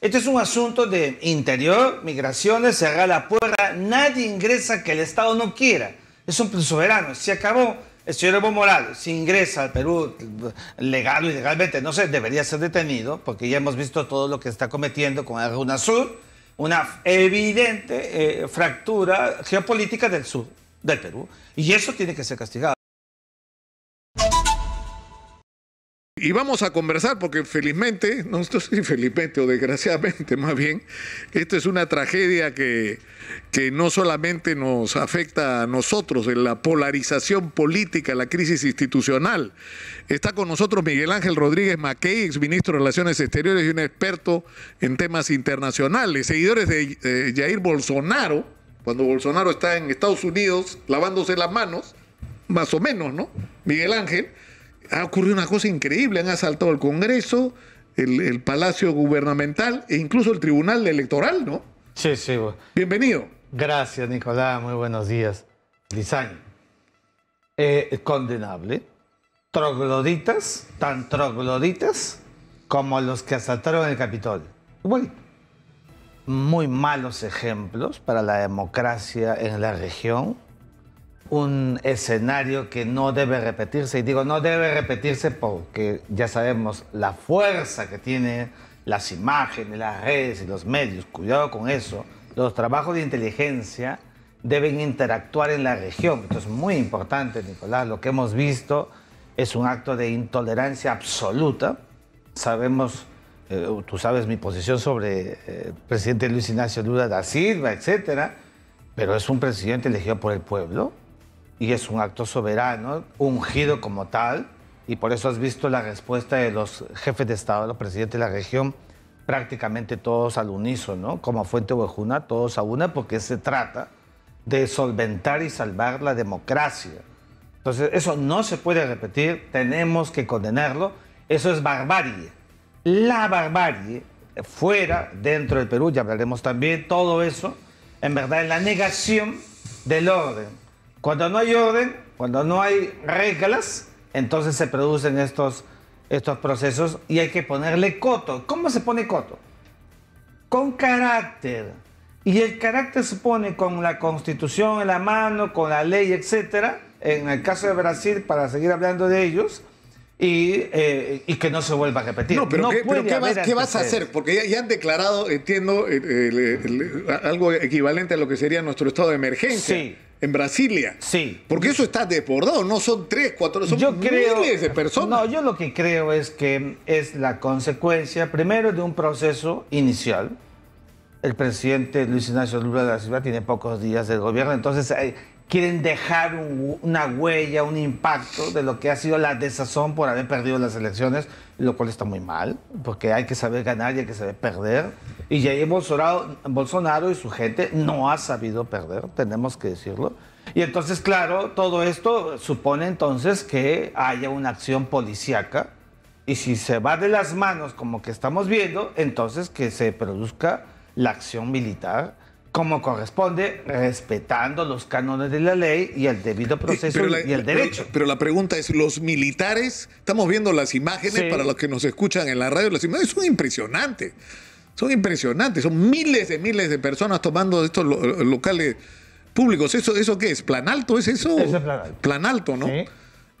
Este es un asunto de interior, migraciones, se cerrar la puerta, nadie ingresa que el Estado no quiera. Es un soberano, se acabó. El señor Evo Morales, si ingresa al Perú legal o ilegalmente, no sé, debería ser detenido, porque ya hemos visto todo lo que está cometiendo con el Sur, una evidente eh, fractura geopolítica del sur, del Perú. Y eso tiene que ser castigado. Y vamos a conversar porque felizmente, no estoy felizmente o desgraciadamente más bien, esto es una tragedia que, que no solamente nos afecta a nosotros, en la polarización política, la crisis institucional. Está con nosotros Miguel Ángel Rodríguez Mackey, ministro de Relaciones Exteriores y un experto en temas internacionales, seguidores de Jair Bolsonaro, cuando Bolsonaro está en Estados Unidos lavándose las manos, más o menos, ¿no? Miguel Ángel ha ocurrido una cosa increíble, han asaltado el Congreso, el, Palacio Gubernamental e incluso el Tribunal Electoral, ¿no? Sí, sí. Bienvenido. Gracias, Nicolás, muy buenos días. Lizaño. Eh, condenable. Trogloditas, tan trogloditas como los que asaltaron el Capitolio. bueno Muy malos ejemplos para la democracia en la región un escenario que no debe repetirse. Y digo, no debe repetirse porque ya sabemos la fuerza que tienen las imágenes, las redes y los medios. Cuidado con eso. Los trabajos de inteligencia deben interactuar en la región. Esto es muy importante, Nicolás. Lo que hemos visto es un acto de intolerancia absoluta. Sabemos, eh, tú sabes mi posición sobre el eh, presidente Luis Ignacio Lula da Silva, etcétera, pero es un presidente elegido por el pueblo y es un acto soberano, ungido como tal, y por eso has visto la respuesta de los jefes de Estado, los presidentes de la región, prácticamente todos al unísono, como Fuente Huejuna, todos a una, porque se trata de solventar y salvar la democracia. Entonces, eso no se puede repetir, tenemos que condenarlo, eso es barbarie. La barbarie fuera, dentro del Perú, ya hablaremos también, todo eso, en verdad, es la negación del orden cuando no hay orden, cuando no hay reglas, entonces se producen estos, estos procesos y hay que ponerle coto. ¿Cómo se pone coto? Con carácter. Y el carácter se pone con la constitución en la mano, con la ley, etc. En el caso de Brasil, para seguir hablando de ellos, y, eh, que no se vuelva a repetir. No, pero, ¿qué, vas, a hacer? Porque ya, han declarado, entiendo, algo equivalente a lo que sería nuestro estado de emergencia. Sí en Brasilia. Sí. Porque eso está desbordado, no son tres, cuatro, son miles de personas. No, yo lo que creo es que es la consecuencia, primero, de un proceso inicial. El presidente Luis Ignacio Lula de la Ciudad tiene pocos días de gobierno, entonces eh, quieren dejar una huella, un impacto de lo que ha sido la desazón por haber perdido las elecciones, lo cual está muy mal, porque hay que saber ganar y hay que saber perder. Y Jair Bolsonaro, Bolsonaro y su gente no ha sabido perder, tenemos que decirlo. Y entonces, claro, todo esto supone entonces que haya una acción policíaca. Y si se va de las manos, como que estamos viendo, entonces que se produzca la acción militar como corresponde, respetando los cánones de la ley y el debido eh, proceso y el derecho. Pero, la pregunta es, los militares, estamos viendo las imágenes para los que nos escuchan en la radio, las imágenes son impresionantes, son impresionantes, son miles y miles de personas tomando estos locales públicos. ¿Eso, ¿Eso qué es? ¿Plan Alto? es eso? Es alto, planalto. ¿no?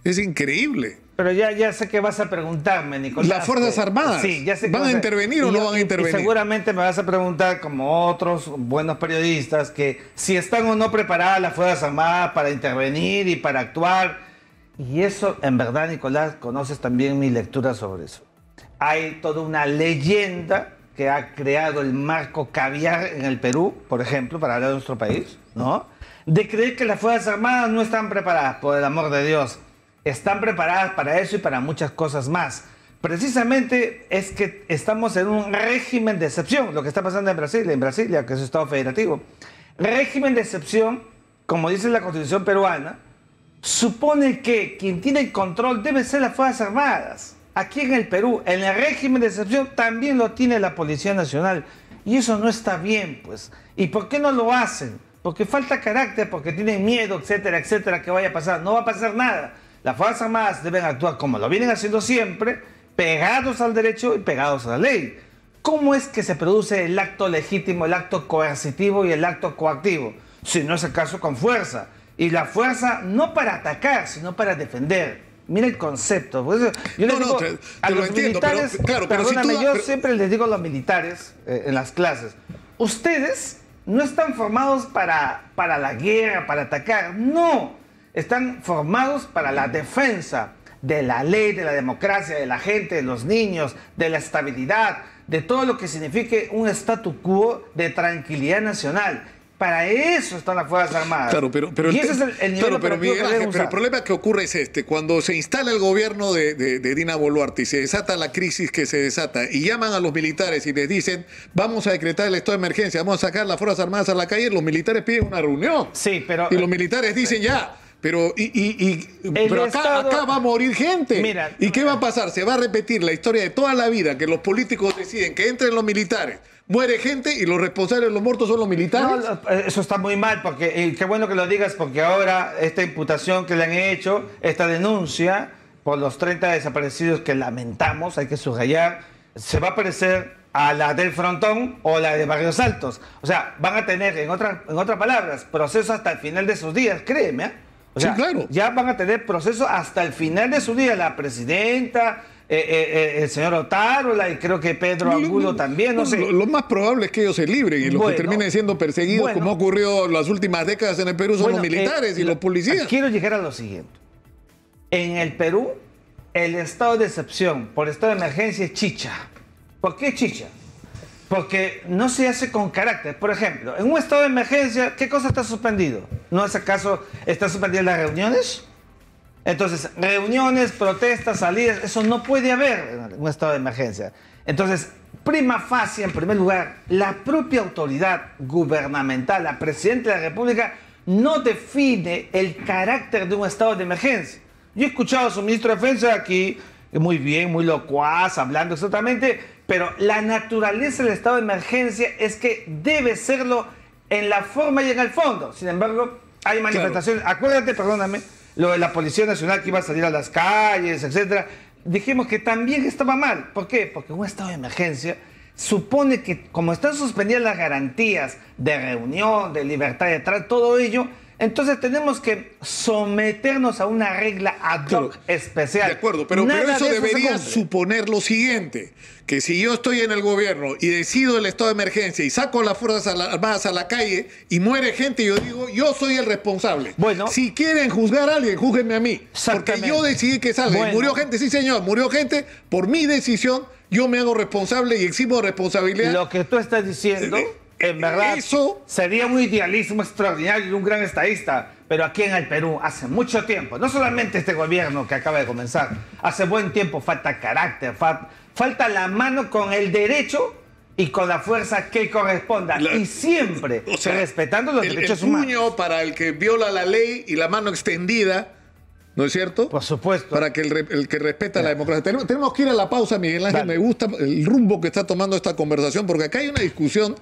Es increíble. Pero ya, ya sé que vas a preguntarme, Nicolás. ¿Las Fuerzas Armadas? Sí, ya sé que ¿Van a intervenir o no van a intervenir? seguramente me vas a preguntar, como otros buenos periodistas, que si están o no preparadas las Fuerzas Armadas para intervenir y para actuar. Y eso, en verdad, Nicolás, conoces también mi lectura sobre eso. Hay toda una leyenda que ha creado el marco caviar en el Perú, por ejemplo, para hablar de nuestro país, ¿no? De creer que las Fuerzas Armadas no están preparadas, por el amor de Dios están preparadas para eso y para muchas cosas más. Precisamente es que estamos en un régimen de excepción, lo que está pasando en Brasil, en Brasilia, que es un Estado federativo. Régimen de excepción, como dice la Constitución peruana, supone que quien tiene el control debe ser las Fuerzas Armadas. Aquí en el Perú, en el régimen de excepción también lo tiene la Policía Nacional. Y eso no está bien, pues. ¿Y por qué no lo hacen? Porque falta carácter, porque tienen miedo, etcétera, etcétera, que vaya a pasar. No va a pasar nada. Las Fuerzas Armadas deben actuar como lo vienen haciendo siempre, pegados al derecho y pegados a la ley. ¿Cómo es que se produce el acto legítimo, el acto coercitivo y el acto coactivo? Si no es el caso con fuerza. Y la fuerza no para atacar, sino para defender. Mira el concepto. yo no, digo, a los militares, perdóname, yo siempre les digo a los militares eh, en las clases, ustedes no están formados para, para la guerra, para atacar. No, están formados para la defensa de la ley, de la democracia, de la gente, de los niños, de la estabilidad, de todo lo que signifique un statu quo de tranquilidad nacional. Para eso están las Fuerzas Armadas. Claro, pero, y ese es el, nivel pero, el problema que ocurre es este. Cuando se instala el gobierno de, Dina Boluarte y se desata la crisis que se desata y llaman a los militares y les dicen vamos a decretar el estado de emergencia, vamos a sacar las Fuerzas Armadas a la calle, los militares piden una reunión. Sí, pero... Y los militares dicen ya... Pero, y, y, acá, acá, va a morir gente. ¿Y qué va a pasar? Se va a repetir la historia de toda la vida que los políticos deciden que entren los militares. Muere gente y los responsables de los muertos son los militares. Eh, eso está muy mal, porque qué bueno que lo digas, porque ahora esta imputación que le han hecho, esta denuncia por los 30 desaparecidos que lamentamos, hay que subrayar, se va a parecer a la del frontón o la de Barrios Altos. O sea, van a tener, en, otra, en otras palabras, proceso hasta el final de sus días, créeme. ¿eh? claro. Ya van a tener proceso hasta el final de su día, la presidenta, eh, eh, eh, el señor Otárola y creo que Pedro Angulo también, no, Lo, más probable es que ellos se libren y los que terminen siendo perseguidos, como ha ocurrido las últimas décadas en el Perú, son los militares y los policías. Quiero llegar a lo siguiente. En el Perú, el estado de excepción por estado de emergencia es chicha. ¿Por qué chicha? Porque no se hace con carácter. Por ejemplo, en un estado de emergencia, ¿qué cosa está suspendido? ¿No es acaso están suspendidas las reuniones? Entonces, reuniones, protestas, salidas, eso no puede haber en un estado de emergencia. Entonces, prima facie, en primer lugar, la propia autoridad gubernamental, la Presidenta de la República, no define el carácter de un estado de emergencia. Yo he escuchado a su ministro de Defensa aquí, muy bien, muy locuaz, hablando exactamente, pero la naturaleza del estado de emergencia es que debe serlo en la forma y en el fondo. Sin embargo, hay manifestaciones. Acuérdate, perdóname, lo de la Policía Nacional que iba a salir a las calles, etcétera. Dijimos que también estaba mal. ¿Por qué? Porque un estado de emergencia supone que como están suspendidas las garantías de reunión, de libertad de trato, todo ello, entonces tenemos que someternos a una regla ad hoc especial. De acuerdo, pero, eso debería suponer lo siguiente, que si yo estoy en el gobierno y decido el estado de emergencia y saco las fuerzas armadas a la calle y muere gente, yo digo, yo soy el responsable. Bueno. Si quieren juzgar a alguien, júzguenme a mí. Porque yo decidí que salga. Y murió gente, sí señor, murió gente por mi decisión. Yo me hago responsable y eximo responsabilidad. Lo que tú estás diciendo... Eh, eh, en verdad, Eso... sería un idealismo extraordinario y un gran estadista, pero aquí en el Perú hace mucho tiempo, no solamente este gobierno que acaba de comenzar, hace buen tiempo falta carácter, falta la mano con el derecho y con la fuerza que corresponda y siempre respetando los derechos derechos el puño para el que viola la ley y la mano extendida. ¿No es cierto? Por supuesto. Para que el, que respeta la democracia. Tenemos, que ir a la pausa, Miguel Ángel. Me gusta el rumbo que está tomando esta conversación, porque acá hay una discusión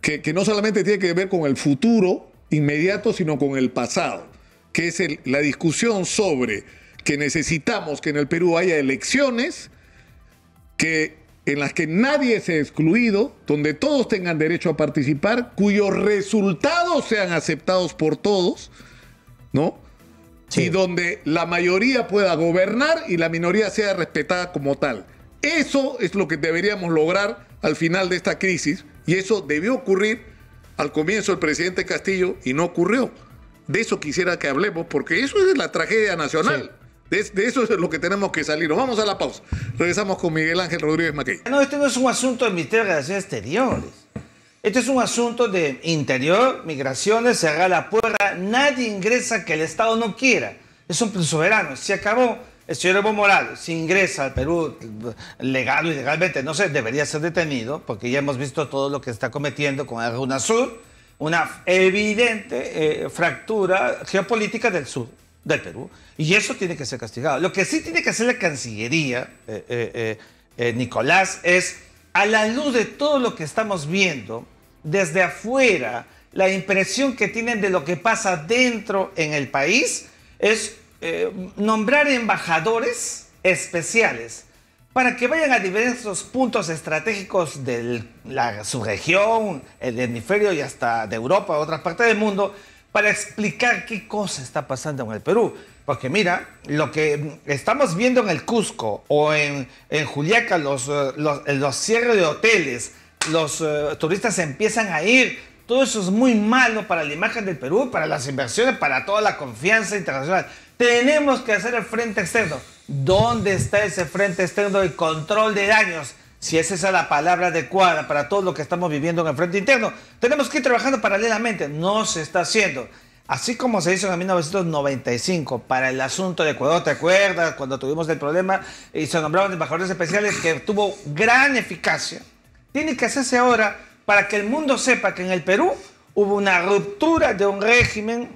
que, no solamente tiene que ver con el futuro inmediato, sino con el pasado, que es la discusión sobre que necesitamos que en el Perú haya elecciones que, en las que nadie sea excluido, donde todos tengan derecho a participar, cuyos resultados sean aceptados por todos, ¿no? Y donde la mayoría pueda gobernar y la minoría sea respetada como tal. Eso es lo que deberíamos lograr al final de esta crisis y eso debió ocurrir al comienzo del presidente Castillo y no ocurrió. De eso quisiera que hablemos porque eso es la tragedia nacional. De, eso es lo que tenemos que salir. vamos a la pausa. Regresamos con Miguel Ángel Rodríguez Maquia. No, este no es un asunto de Ministerio de Relaciones Exteriores. Este es un asunto de interior, migraciones, cerrar la puerta. Nadie ingresa que el Estado no quiera. Es un soberano. Se acabó el señor Evo Morales, si ingresa al Perú legal o ilegalmente, no sé, debería ser detenido, porque ya hemos visto todo lo que está cometiendo con el una evidente eh, fractura geopolítica del sur del Perú. Y eso tiene que ser castigado. Lo que sí tiene que hacer la Cancillería, eh, eh, Nicolás, es a la luz de todo lo que estamos viendo desde afuera, la impresión que tienen de lo que pasa dentro en el país es eh, nombrar embajadores especiales para que vayan a diversos puntos estratégicos de la región, el hemisferio y hasta de Europa, otras partes del mundo, para explicar qué cosa está pasando en el Perú. Porque mira, lo que estamos viendo en el Cusco o en, Juliaca, eh, los, los, cierres de hoteles, los eh, turistas empiezan a ir, todo eso es muy malo para la imagen del Perú, para las inversiones, para toda la confianza internacional. Tenemos que hacer el frente externo. ¿Dónde está ese frente externo de control de daños? Si es esa la palabra adecuada para todo lo que estamos viviendo en el frente interno, tenemos que ir trabajando paralelamente. No se está haciendo. Así como se hizo en 1995 para el asunto de Ecuador, ¿te acuerdas? Cuando tuvimos el problema y se nombraron embajadores especiales que tuvo gran eficacia. Tiene que hacerse ahora para que el mundo sepa que en el Perú hubo una ruptura de un régimen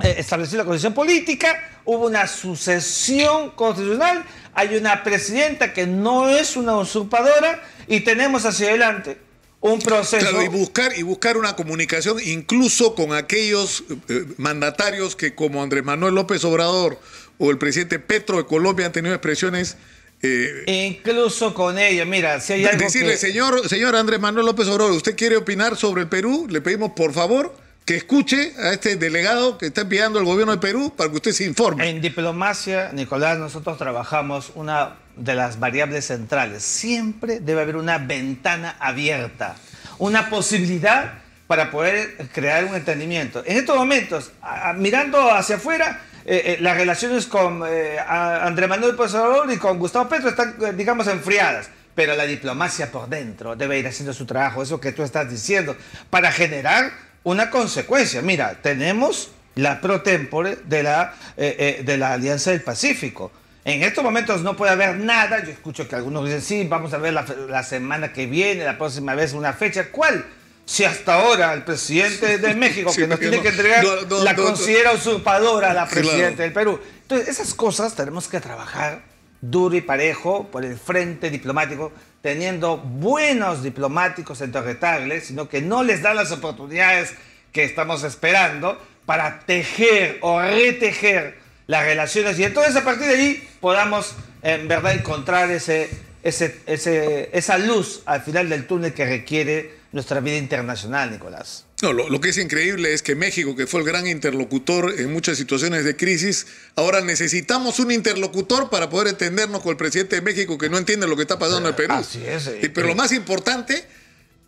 eh, establecido la condición política, hubo una sucesión constitucional, hay una presidenta que no es una usurpadora y tenemos hacia adelante un proceso. y buscar, y buscar una comunicación incluso con aquellos eh, mandatarios que como Andrés Manuel López Obrador o el presidente Petro de Colombia han tenido expresiones eh, Incluso con ella, mira, si hay algo Decirle, señor, señor Andrés Manuel López Obrador, ¿usted quiere opinar sobre el Perú? Le pedimos, por favor, que escuche a este delegado que está enviando el gobierno de Perú para que usted se informe. En diplomacia, Nicolás, nosotros trabajamos una de las variables centrales. Siempre debe haber una ventana abierta, una posibilidad para poder crear un entendimiento. En estos momentos, mirando hacia afuera, eh, eh, las relaciones con eh, André Manuel Pesador y con Gustavo Petro están, eh, digamos, enfriadas. Pero la diplomacia por dentro debe ir haciendo su trabajo, eso que tú estás diciendo, para generar una consecuencia. Mira, tenemos la pro de la, de la Alianza del Pacífico. En estos momentos no puede haber nada. Yo escucho que algunos dicen, sí, vamos a ver la, la semana que viene, la próxima vez una fecha. ¿Cuál? si hasta ahora el presidente de México, que nos tiene que entregar, la considera usurpadora la presidenta del Perú. Entonces, esas cosas tenemos que trabajar duro y parejo por el frente diplomático, teniendo buenos diplomáticos entorretables, sino que no les dan las oportunidades que estamos esperando para tejer o retejer las relaciones y entonces a partir de ahí podamos en verdad encontrar ese, esa luz al final del túnel que requiere nuestra vida internacional, Nicolás. No, lo, que es increíble es que México, que fue el gran interlocutor en muchas situaciones de crisis, ahora necesitamos un interlocutor para poder entendernos con el presidente de México que no entiende lo que está pasando en el Perú. Así es. pero lo más importante,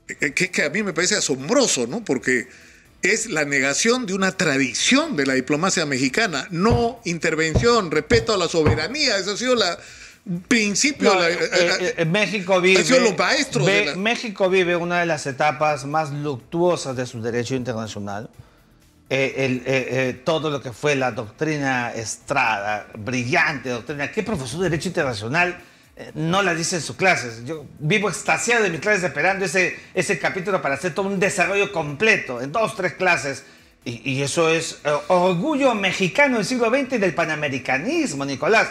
eh, que que a mí me parece asombroso, ¿no? Porque es la negación de una tradición de la diplomacia mexicana, no intervención, respeto a la soberanía, eso ha sido la, principio. Eh, eh, eh, México vive. México vive una de las etapas más luctuosas de su derecho internacional. todo lo que fue la doctrina Estrada, brillante doctrina. ¿Qué profesor de Derecho Internacional no la dice en sus clases? Yo vivo extasiado de mis clases esperando ese, ese capítulo para hacer todo un desarrollo completo, en dos, tres clases. Y, y eso es orgullo mexicano del siglo XX y del panamericanismo, Nicolás.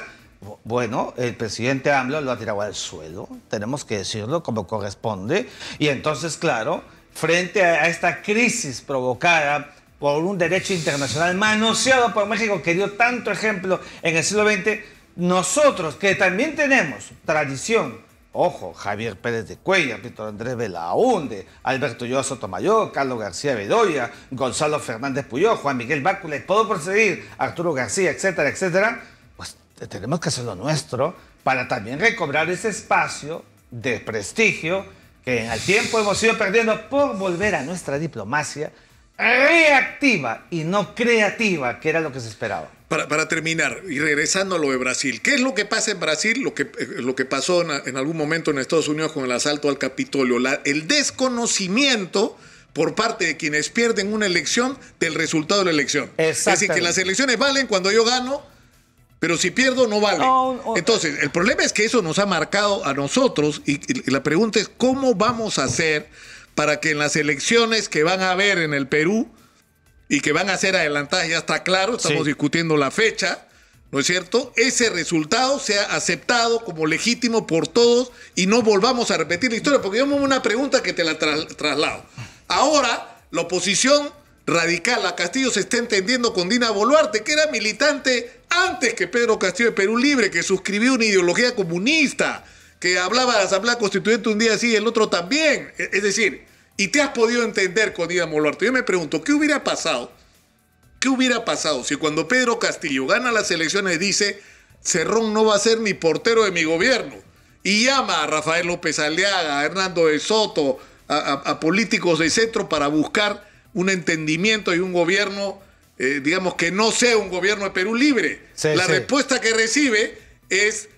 Bueno, el presidente AMLO lo ha tirado al suelo, tenemos que decirlo como corresponde. Y entonces, claro, frente a esta crisis provocada por un derecho internacional manoseado por México que dio tanto ejemplo en el siglo XX, nosotros que también tenemos tradición, ojo, Javier Pérez de Cuella, Víctor Andrés Belaunde, Alberto Ulloa Sotomayor, Carlos García Bedoya, Gonzalo Fernández Puyol, Juan Miguel Bácula, y puedo proseguir, Arturo García, etcétera, etcétera, este, tenemos que hacer lo nuestro para también recobrar ese espacio de prestigio que en el tiempo hemos ido perdiendo por volver a nuestra diplomacia reactiva y no creativa, que era lo que se esperaba. Para, terminar, y regresando a lo de Brasil, ¿qué es lo que pasa en Brasil? Lo que, eh, lo que pasó en, algún momento en Estados Unidos con el asalto al Capitolio, el desconocimiento por parte de quienes pierden una elección del resultado de la elección. Es decir, que las elecciones valen cuando yo gano pero si pierdo no vale. Entonces, el problema es que eso nos ha marcado a nosotros y, la pregunta es cómo vamos a hacer para que en las elecciones que van a haber en el Perú y que van a ser adelantadas, ya está claro, estamos discutiendo la fecha, ¿no es cierto? Ese resultado sea aceptado como legítimo por todos y no volvamos a repetir la historia, porque yo me una pregunta que te la traslado. Ahora, la oposición radical a Castillo se está entendiendo con Dina Boluarte, que era militante antes que Pedro Castillo de Perú Libre, que suscribió una ideología comunista, que hablaba de la Asamblea Constituyente un día así y el otro también. E, es decir, y te has podido entender con Dina Boluarte. Yo me pregunto, ¿qué hubiera pasado? ¿Qué hubiera pasado si cuando Pedro Castillo gana las elecciones dice, Cerrón no va a ser ni portero de mi gobierno? Y llama a Rafael López Aliaga, a Hernando de Soto, a, a políticos de centro para buscar un entendimiento y un gobierno, eh, digamos, que no sea un gobierno de Perú libre. la respuesta que recibe es,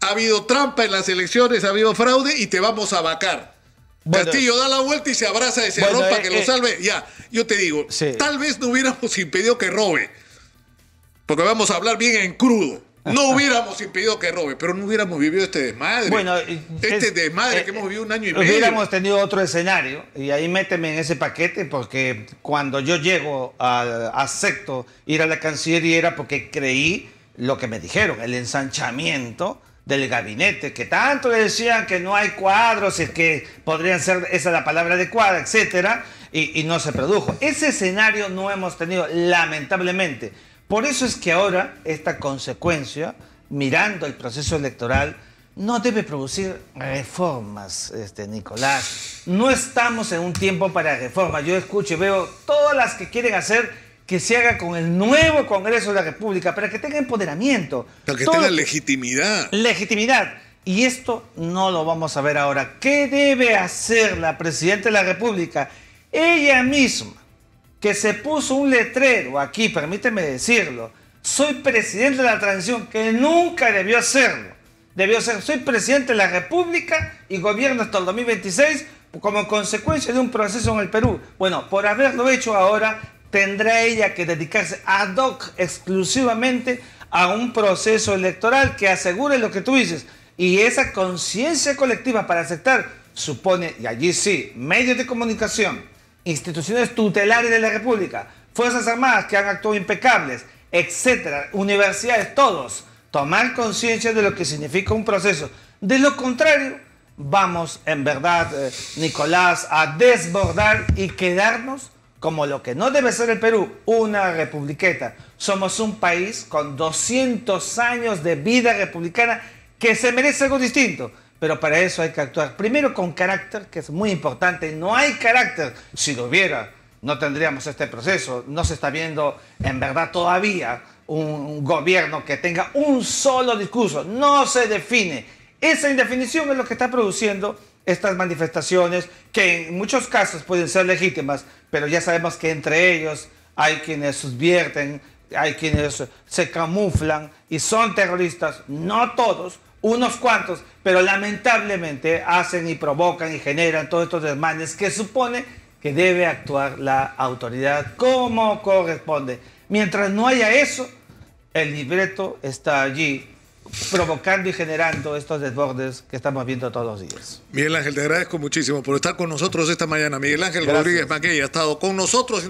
ha habido trampa en las elecciones, ha habido fraude y te vamos a vacar. Castillo da la vuelta y se abraza y se rompa que lo eh. salve. Ya, yo te digo, tal vez no hubiéramos impedido que robe, porque vamos a hablar bien en crudo no hubiéramos impedido que robe, pero no hubiéramos vivido este desmadre. Bueno, este desmadre eh, que hemos vivido un año y eh, medio. Hubiéramos tenido otro escenario, y ahí méteme en ese paquete, porque cuando yo llego, a, acepto ir a la Cancillería era porque creí lo que me dijeron, el ensanchamiento del gabinete, que tanto le decían que no hay cuadros, y que podrían ser esa la palabra adecuada, etcétera, y no se produjo. Ese escenario no hemos tenido, lamentablemente. Por eso es que ahora esta consecuencia, mirando el proceso electoral, no debe producir reformas, este, Nicolás. No estamos en un tiempo para reformas. Yo escucho y veo todas las que quieren hacer que se haga con el nuevo Congreso de la República, para que tenga empoderamiento. Para que tenga legitimidad. Legitimidad. Y esto no lo vamos a ver ahora. ¿Qué debe hacer la Presidenta de la República? Ella misma que se puso un letrero aquí, permíteme decirlo, soy presidente de la transición, que nunca debió hacerlo. Debió ser, soy presidente de la República y gobierno hasta el 2026 como consecuencia de un proceso en el Perú. Bueno, por haberlo hecho ahora, tendrá ella que dedicarse ad hoc exclusivamente a un proceso electoral que asegure lo que tú dices. Y esa conciencia colectiva para aceptar supone, y allí sí, medios de comunicación, instituciones tutelares de la República, Fuerzas Armadas que han actuado impecables, etcétera, universidades, todos, tomar conciencia de lo que significa un proceso. De lo contrario, vamos en verdad, eh, Nicolás, a desbordar y quedarnos como lo que no debe ser el Perú, una republiqueta. Somos un país con 200 años de vida republicana que se merece algo distinto pero para eso hay que actuar primero con carácter, que es muy importante. No hay carácter. Si lo hubiera, no tendríamos este proceso. No se está viendo en verdad todavía un gobierno que tenga un solo discurso. No se define. Esa indefinición es lo que está produciendo estas manifestaciones, que en muchos casos pueden ser legítimas, pero ya sabemos que entre ellos hay quienes subvierten, hay quienes se camuflan y son terroristas. No todos, unos cuantos, pero lamentablemente hacen y provocan y generan todos estos desmanes que supone que debe actuar la autoridad como corresponde. Mientras no haya eso, el libreto está allí provocando y generando estos desbordes que estamos viendo todos los días. Miguel Ángel, te agradezco muchísimo por estar con nosotros esta mañana. Miguel Ángel Rodríguez Maquilla ha estado con nosotros.